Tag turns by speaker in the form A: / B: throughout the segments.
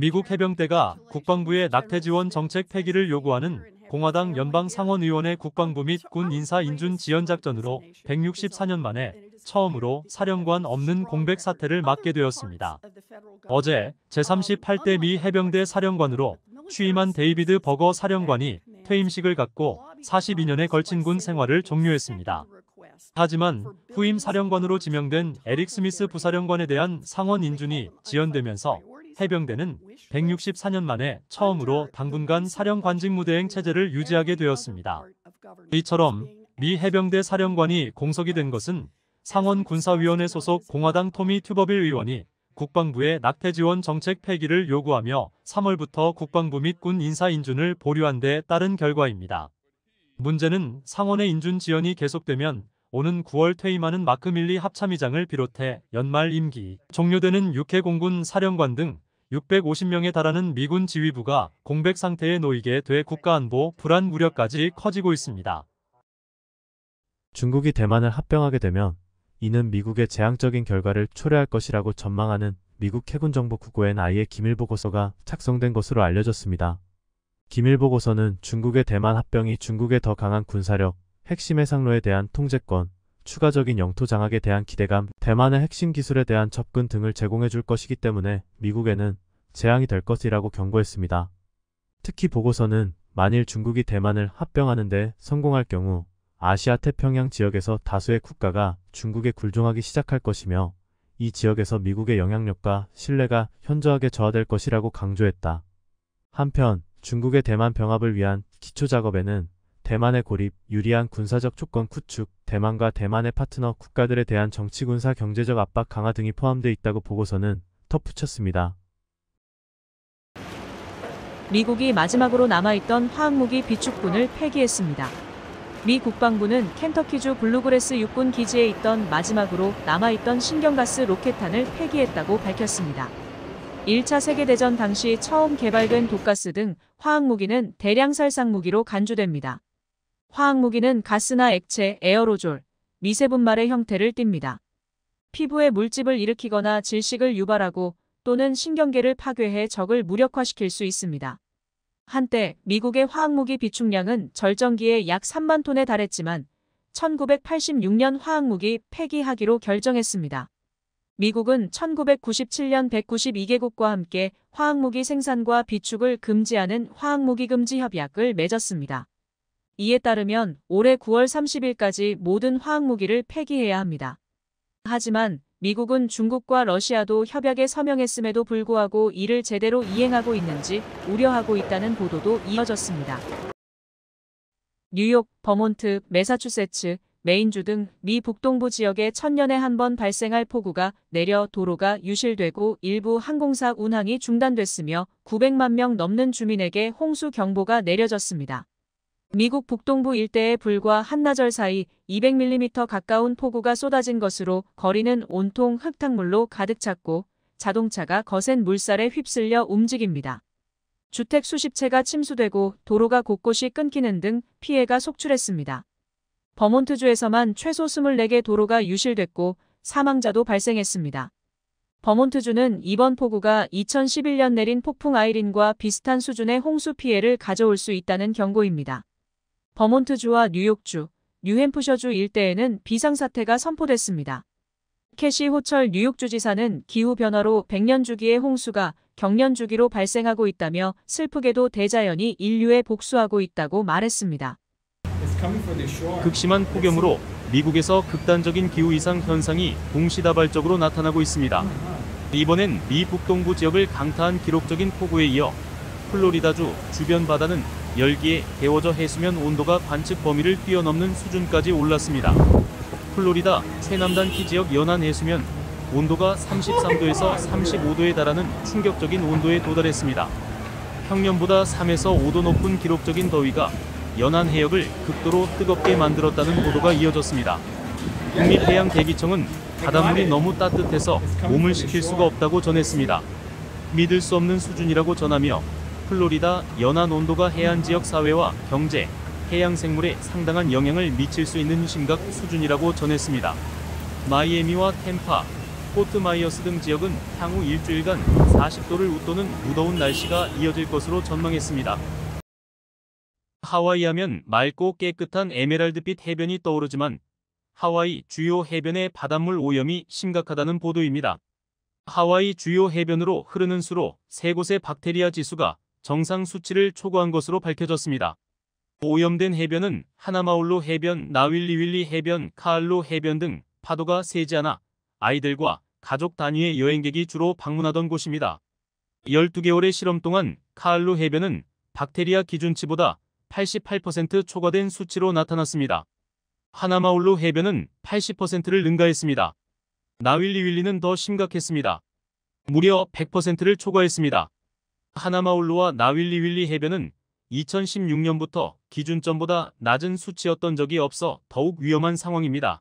A: 미국 해병대가 국방부의 낙태 지원 정책 폐기를 요구하는 공화당 연방 상원의원의 국방부 및 군 인사 인준 지연 작전으로 164년 만에 처음으로 사령관 없는 공백 사태를 맞게 되었습니다. 어제 제38대 미 해병대 사령관으로 취임한 데이비드 버거 사령관이 퇴임식을 갖고 42년에 걸친 군 생활을 종료했습니다. 하지만 후임 사령관으로 지명된 에릭 스미스 부사령관에 대한 상원 인준이 지연되면서 해병대는 164년 만에 처음으로 당분간 사령관직 무대행 체제를 유지하게 되었습니다. 이처럼 미 해병대 사령관이 공석이 된 것은 상원 군사위원회 소속 공화당 토미 튜버빌 의원이 국방부의 낙태 지원 정책 폐기를 요구하며 3월부터 국방부 및 군 인사 인준을 보류한 데 따른 결과입니다. 문제는 상원의 인준 지연이 계속되면 오는 9월 퇴임하는 마크 밀리 합참의장을 비롯해 연말 임기 종료되는 육해공군 사령관 등 650명에 달하는 미군 지휘부가 공백 상태에 놓이게 돼 국가안보 불안 우려까지 커지고 있습니다.
B: 중국이 대만을 합병하게 되면 이는 미국의 재앙적인 결과를 초래할 것이라고 전망하는 미국 해군 정보 국고엔 아예 기밀 보고서가 작성된 것으로 알려졌습니다. 기밀 보고서는 중국의 대만 합병이 중국의 더 강한 군사력, 핵심 해상로에 대한 통제권, 추가적인 영토 장악에 대한 기대감, 대만의 핵심 기술에 대한 접근 등을 제공해 줄 것이기 때문에 미국에는 재앙이 될 것이라고 경고했습니다. 특히 보고서는 만일 중국이 대만을 합병하는데 성공할 경우 아시아 태평양 지역에서 다수의 국가가 중국에 굴종하기 시작할 것이며 이 지역에서 미국의 영향력과 신뢰가 현저하게 저하될 것이라고 강조했다. 한편 중국의 대만 병합을 위한 기초 작업에는 대만의 고립, 유리한 군사적 조건 구축, 대만과 대만의 파트너 국가들에 대한 정치 군사 경제적 압박 강화 등이 포함되어 있다고 보고서는 덧붙였습니다.
C: 미국이 마지막으로 남아있던 화학무기 비축군을 폐기했습니다. 미 국방부는 켄터키주 블루그레스 육군 기지에 있던 마지막으로 남아있던 신경가스 로켓탄을 폐기했다고 밝혔습니다. 1차 세계대전 당시 처음 개발된 독가스 등 화학무기는 대량 살상무기로 간주됩니다. 화학무기는 가스나 액체, 에어로졸, 미세분말의 형태를 띱니다. 피부에 물집을 일으키거나 질식을 유발하고 또는 신경계를 파괴해 적을 무력화시킬 수 있습니다. 한때 미국의 화학무기 비축량은 절정기에 약 3만 톤에 달했지만 1986년 화학무기 폐기하기로 결정했습니다. 미국은 1997년 192개국과 함께 화학무기 생산과 비축을 금지하는 화학무기 금지 협약을 맺었습니다. 이에 따르면 올해 9월 30일까지 모든 화학무기를 폐기해야 합니다. 하지만 미국은 중국과 러시아도 협약에 서명했음에도 불구하고 이를 제대로 이행하고 있는지 우려하고 있다는 보도도 이어졌습니다. 뉴욕, 버몬트, 매사추세츠, 메인주 등 미 북동부 지역에 천년에 한 번 발생할 폭우가 내려 도로가 유실되고 일부 항공사 운항이 중단됐으며 900만 명 넘는 주민에게 홍수 경보가 내려졌습니다. 미국 북동부 일대에 불과 한나절 사이 200mm 가까운 폭우가 쏟아진 것으로 거리는 온통 흙탕물로 가득 찼고 자동차가 거센 물살에 휩쓸려 움직입니다. 주택 수십 채가 침수되고 도로가 곳곳이 끊기는 등 피해가 속출했습니다. 버몬트주에서만 최소 24개 도로가 유실됐고 사망자도 발생했습니다. 버몬트주는 이번 폭우가 2011년 내린 폭풍 아이린과 비슷한 수준의 홍수 피해를 가져올 수 있다는 경고입니다. 버몬트주와 뉴욕주, 뉴햄프셔주 일대에는 비상사태가 선포됐습니다. 캐시 호철 뉴욕주지사는 기후변화로 100년 주기의 홍수가 경년 주기로 발생하고 있다며 슬프게도 대자연이 인류에 복수하고 있다고 말했습니다.
D: 극심한 폭염으로 미국에서 극단적인 기후 이상 현상이 동시다발적으로 나타나고 있습니다. 이번엔 미 북동부 지역을 강타한 기록적인 폭우에 이어 플로리다주 주변 바다는 열기에 데워져 해수면 온도가 관측 범위를 뛰어넘는 수준까지 올랐습니다. 플로리다 최남단 키지역 연안 해수면 온도가 33도에서 35도에 달하는 충격적인 온도에 도달했습니다. 평년보다 3에서 5도 높은 기록적인 더위가 연안 해역을 극도로 뜨겁게 만들었다는 보도가 이어졌습니다. 국립해양대기청은 바닷물이 너무 따뜻해서 몸을 식힐 수가 없다고 전했습니다. 믿을 수 없는 수준이라고 전하며 플로리다 연안 온도가 해안 지역 사회와 경제, 해양 생물에 상당한 영향을 미칠 수 있는 심각 수준이라고 전했습니다. 마이애미와 템파, 포트마이어스 등 지역은 향후 일주일간 40도를 웃도는 무더운 날씨가 이어질 것으로 전망했습니다. 하와이 하면 맑고 깨끗한 에메랄드빛 해변이 떠오르지만 하와이 주요 해변의 바닷물 오염이 심각하다는 보도입니다. 하와이 주요 해변으로 흐르는 수로 세 곳의 박테리아 지수가 정상 수치를 초과한 것으로 밝혀졌습니다. 오염된 해변은 하나마울로 해변, 나윌리윌리 해변, 카알로 해변 등 파도가 세지 않아 아이들과 가족 단위의 여행객이 주로 방문하던 곳입니다. 12개월의 실험 동안 카알로 해변은 박테리아 기준치보다 88% 초과된 수치로 나타났습니다. 하나마울로 해변은 80%를 능가했습니다. 나윌리윌리는 더 심각했습니다. 무려 100%를 초과했습니다. 하나마울루와 나윌리윌리 해변은 2016년부터 기준점보다 낮은 수치였던 적이 없어 더욱 위험한 상황입니다.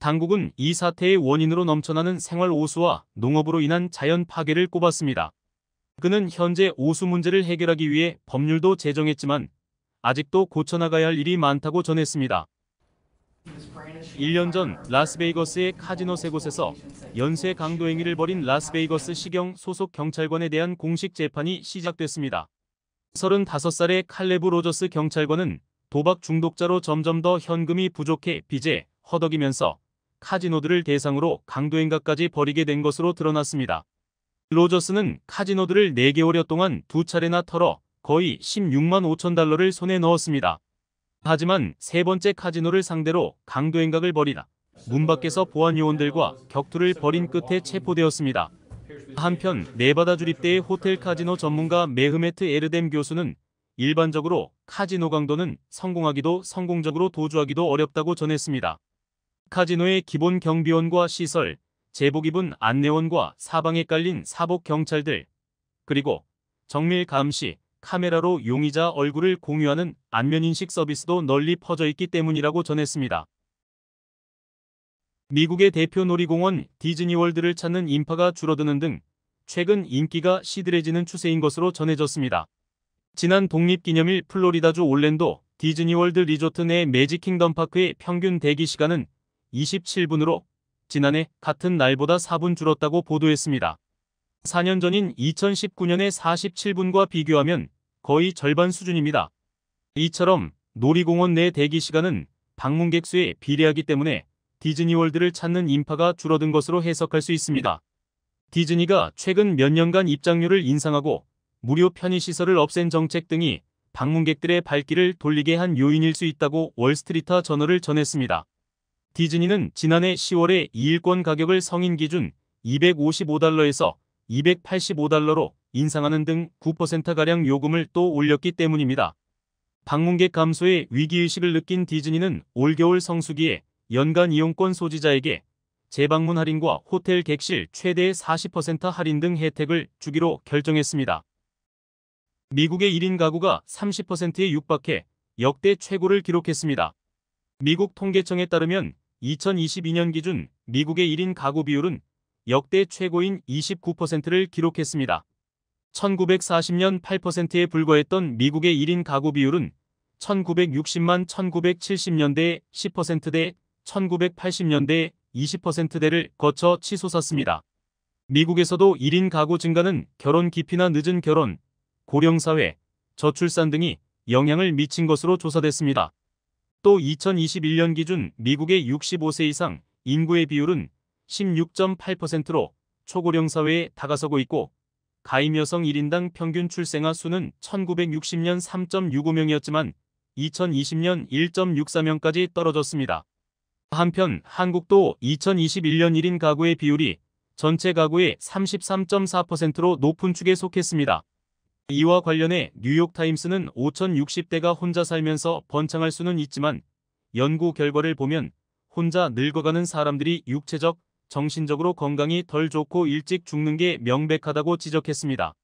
D: 당국은 이 사태의 원인으로 넘쳐나는 생활 오수와 농업으로 인한 자연 파괴를 꼽았습니다. 그는 현재 오수 문제를 해결하기 위해 법률도 제정했지만 아직도 고쳐나가야 할 일이 많다고 전했습니다. 1년 전 라스베이거스의 카지노 세 곳에서 연쇄 강도 행위를 벌인 라스베이거스 시경 소속 경찰관에 대한 공식 재판이 시작됐습니다. 35살의 칼레브 로저스 경찰관은 도박 중독자로 점점 더 현금이 부족해 빚에 허덕이면서 카지노들을 대상으로 강도행각까지 벌이게 된 것으로 드러났습니다. 로저스는 카지노들을 4개월여 동안 두 차례나 털어 거의 16만 5천 달러를 손에 넣었습니다. 하지만 세 번째 카지노를 상대로 강도 행각을 벌이다. 문 밖에서 보안 요원들과 격투를 벌인 끝에 체포되었습니다. 한편 네바다 주립대의 호텔 카지노 전문가 메흐메트 에르뎀 교수는 일반적으로 카지노 강도는 성공하기도 성공적으로 도주하기도 어렵다고 전했습니다. 카지노의 기본 경비원과 시설, 제복 입은 안내원과 사방에 깔린 사복 경찰들, 그리고 정밀 감시, 카메라로 용의자 얼굴을 공유하는 안면인식 서비스도 널리 퍼져 있기 때문이라고 전했습니다. 미국의 대표 놀이공원 디즈니월드를 찾는 인파가 줄어드는 등 최근 인기가 시들해지는 추세인 것으로 전해졌습니다. 지난 독립기념일 플로리다주 올랜도 디즈니월드 리조트 내 매직킹덤 파크의 평균 대기 시간은 27분으로 지난해 같은 날보다 4분 줄었다고 보도했습니다. 4년 전인 2019년의 47분과 비교하면 거의 절반 수준입니다. 이처럼 놀이공원 내 대기 시간은 방문객 수에 비례하기 때문에 디즈니월드를 찾는 인파가 줄어든 것으로 해석할 수 있습니다. 디즈니가 최근 몇 년간 입장료를 인상하고 무료 편의시설을 없앤 정책 등이 방문객들의 발길을 돌리게 한 요인일 수 있다고 월스트리트 저널을 전했습니다. 디즈니는 지난해 10월에 2일권 가격을 성인 기준 255달러에서 285달러로 인상하는 등 9%가량 요금을 또 올렸기 때문입니다. 방문객 감소에 위기의식을 느낀 디즈니는 올겨울 성수기에 연간 이용권 소지자에게 재방문 할인과 호텔 객실 최대 40% 할인 등 혜택을 주기로 결정했습니다. 미국의 1인 가구가 30%에 육박해 역대 최고를 기록했습니다. 미국 통계청에 따르면 2022년 기준 미국의 1인 가구 비율은 역대 최고인 29%를 기록했습니다. 1940년 8%에 불과했던 미국의 1인 가구 비율은 1960만 1970년대 10%대, 1980년대 20%대를 거쳐 치솟았습니다. 미국에서도 1인 가구 증가는 결혼 기피나 늦은 결혼, 고령사회, 저출산 등이 영향을 미친 것으로 조사됐습니다. 또 2021년 기준 미국의 65세 이상 인구의 비율은 16.8%로 초고령 사회에 다가서고 있고 가임 여성 1인당 평균 출생아 수는 1960년 3.65명이었지만 2020년 1.64명까지 떨어졌습니다. 한편 한국도 2021년 1인 가구의 비율이 전체 가구의 33.4%로 높은 축에 속했습니다. 이와 관련해 뉴욕타임스는 5,060대가 혼자 살면서 번창할 수는 있지만 연구 결과를 보면 혼자 늙어가는 사람들이 육체적, 정신적으로 건강이 덜 좋고 일찍 죽는 게 명백하다고 지적했습니다.